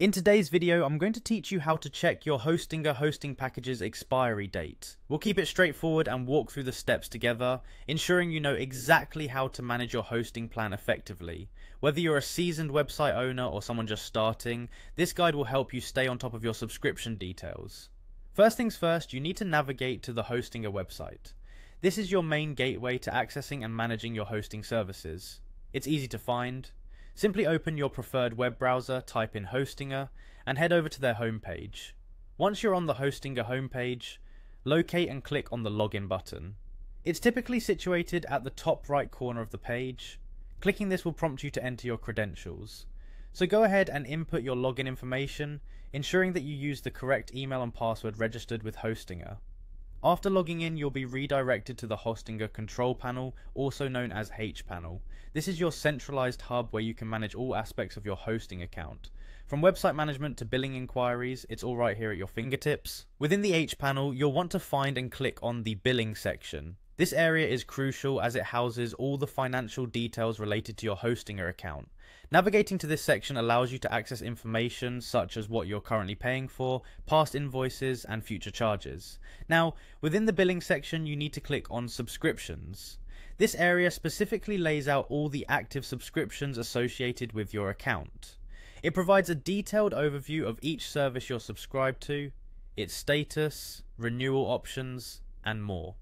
In today's video, I'm going to teach you how to check your Hostinger hosting package's expiry date. We'll keep it straightforward and walk through the steps together, ensuring you know exactly how to manage your hosting plan effectively. Whether you're a seasoned website owner or someone just starting, this guide will help you stay on top of your subscription details. First things first, you need to navigate to the Hostinger website. This is your main gateway to accessing and managing your hosting services. It's easy to find, Simply open your preferred web browser, type in Hostinger, and head over to their homepage. Once you're on the Hostinger homepage, locate and click on the Login button. It's typically situated at the top right corner of the page. Clicking this will prompt you to enter your credentials. So go ahead and input your login information, ensuring that you use the correct email and password registered with Hostinger. After logging in, you'll be redirected to the Hostinger control panel, also known as Hpanel. This is your centralized hub where you can manage all aspects of your hosting account. From website management to billing inquiries, it's all right here at your fingertips. Within the Hpanel, you'll want to find and click on the billing section. This area is crucial as it houses all the financial details related to your hosting account. Navigating to this section allows you to access information such as what you're currently paying for, past invoices and future charges. Now, within the billing section you need to click on subscriptions. This area specifically lays out all the active subscriptions associated with your account. It provides a detailed overview of each service you're subscribed to, its status, renewal options, and more.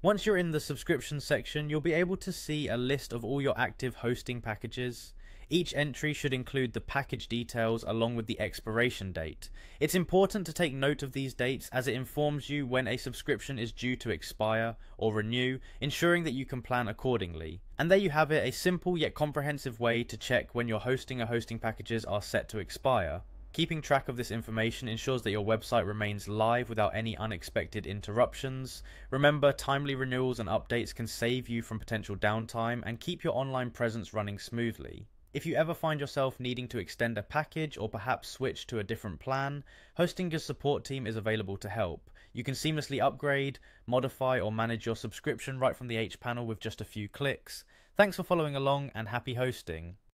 Once you're in the subscription section, you'll be able to see a list of all your active hosting packages. Each entry should include the package details along with the expiration date. It's important to take note of these dates as it informs you when a subscription is due to expire or renew, ensuring that you can plan accordingly. And there you have it, a simple yet comprehensive way to check when your hosting or hosting packages are set to expire. Keeping track of this information ensures that your website remains live without any unexpected interruptions. Remember, timely renewals and updates can save you from potential downtime and keep your online presence running smoothly. If you ever find yourself needing to extend a package or perhaps switch to a different plan, Hostinger's support team is available to help. You can seamlessly upgrade, modify, or manage your subscription right from the H panel with just a few clicks. Thanks for following along and happy hosting!